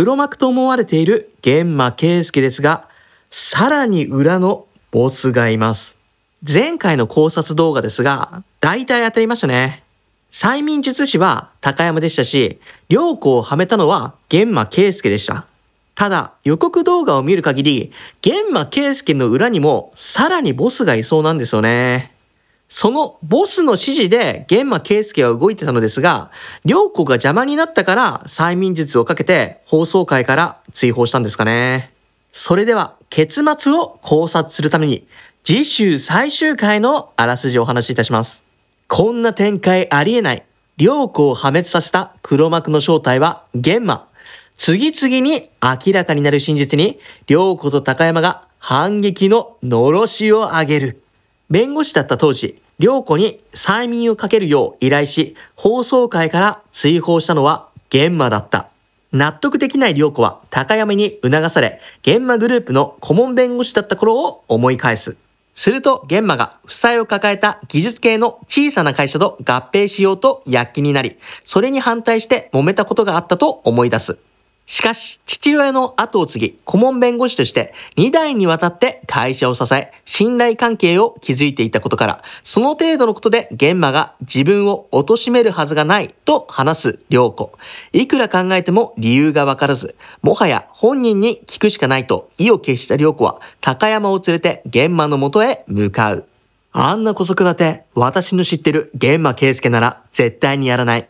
黒幕と思われている玄馬圭介ですが、さらに裏のボスがいます。前回の考察動画ですが、大体当たりましたね。催眠術師は高山でしたし、良子をはめたのは玄馬圭介でした。ただ、予告動画を見る限り、玄馬圭介の裏にもさらにボスがいそうなんですよね。そのボスの指示で玄馬圭介は動いてたのですが、良子が邪魔になったから催眠術をかけて放送会から追放したんですかね。それでは結末を考察するために次週最終回のあらすじをお話しいたします。こんな展開ありえない。良子を破滅させた黒幕の正体は玄馬。次々に明らかになる真実に良子と高山が反撃の呪しを上げる。弁護士だった当時、良子に催眠をかけるよう依頼し、放送会から追放したのは玄馬だった。納得できない良子は高山に促され、玄馬グループの顧問弁護士だった頃を思い返す。すると玄馬が負債を抱えた技術系の小さな会社と合併しようと躍起になり、それに反対して揉めたことがあったと思い出す。しかし、父親の後を継ぎ、顧問弁護士として2代にわたって会社を支え、信頼関係を築いていたことから、その程度のことで玄馬が自分を貶めるはずがないと話す良子。いくら考えても理由がわからず、もはや本人に聞くしかないと意を決した良子は、高山を連れて玄馬の元へ向かう。あんな姑息なて、私の知ってる玄馬圭介なら絶対にやらない。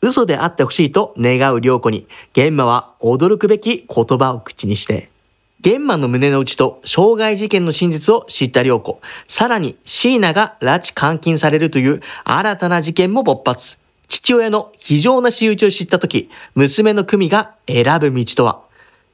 嘘であってほしいと願う良子に、玄馬は驚くべき言葉を口にして、玄馬の胸の内と傷害事件の真実を知った良子、さらに椎名が拉致監禁されるという新たな事件も勃発。父親の非常な仕打ちを知った時、娘の組が選ぶ道とは、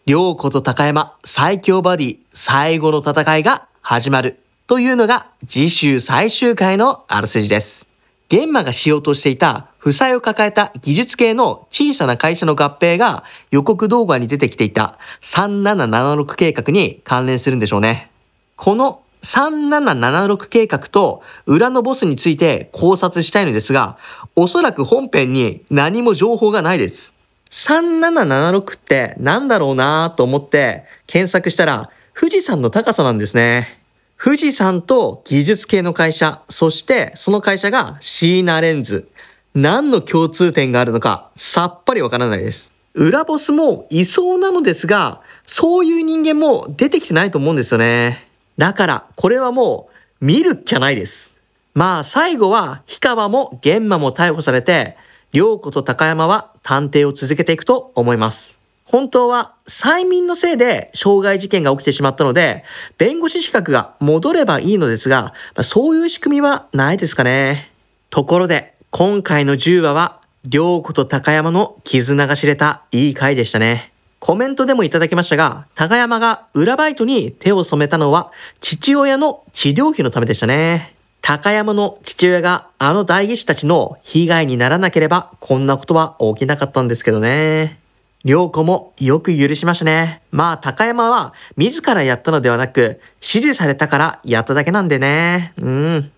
良子と高山最強バディ最後の戦いが始まるというのが次週最終回のあるすじです。玄馬がしようとしていた負債を抱えた技術系の小さな会社の合併が予告動画に出てきていた3776計画に関連するんでしょうね。この3776計画と裏のボスについて考察したいのですが、おそらく本編に何も情報がないです。3776って何だろうなと思って検索したら富士山の高さなんですね。富士山と技術系の会社、そしてその会社がシーナレンズ。何の共通点があるのかさっぱりわからないです。裏ボスもいそうなのですが、そういう人間も出てきてないと思うんですよね。だから、これはもう、見るっきゃないです。まあ、最後は、氷川も玄馬も逮捕されて、良子と高山は探偵を続けていくと思います。本当は催眠のせいで傷害事件が起きてしまったので、弁護士資格が戻ればいいのですが、そういう仕組みはないですかね。ところで、今回の10話は、良子と高山の絆が知れたいい回でしたね。コメントでもいただきましたが、高山が裏バイトに手を染めたのは、父親の治療費のためでしたね。高山の父親があの代議士たちの被害にならなければ、こんなことは起きなかったんですけどね。良子もよく許しましたね。まあ、高山は自らやったのではなく、指示されたからやっただけなんでね。うん。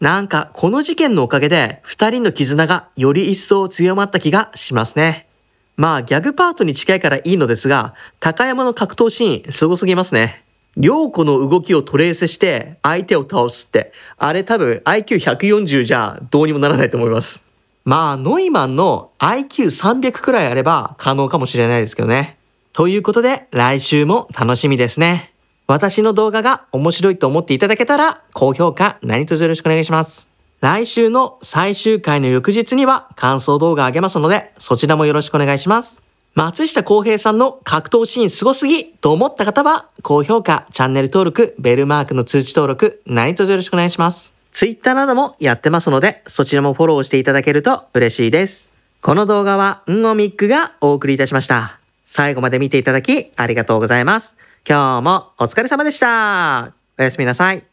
なんかこの事件のおかげで二人の絆がより一層強まった気がしますね。まあギャグパートに近いからいいのですが、高山の格闘シーンすごすぎますね。両子の動きをトレースして相手を倒すって、あれ多分 IQ140 じゃどうにもならないと思います。まあノイマンの IQ300 くらいあれば可能かもしれないですけどね。ということで来週も楽しみですね。私の動画が面白いと思っていただけたら、高評価何卒よろしくお願いします。来週の最終回の翌日には感想動画あげますので、そちらもよろしくお願いします。松下洸平さんの格闘シーンすごすぎと思った方は、高評価、チャンネル登録、ベルマークの通知登録、何卒よろしくお願いします。Twitter などもやってますので、そちらもフォローしていただけると嬉しいです。この動画は、んおみっくがお送りいたしました。最後まで見ていただき、ありがとうございます。今日もお疲れ様でした。おやすみなさい。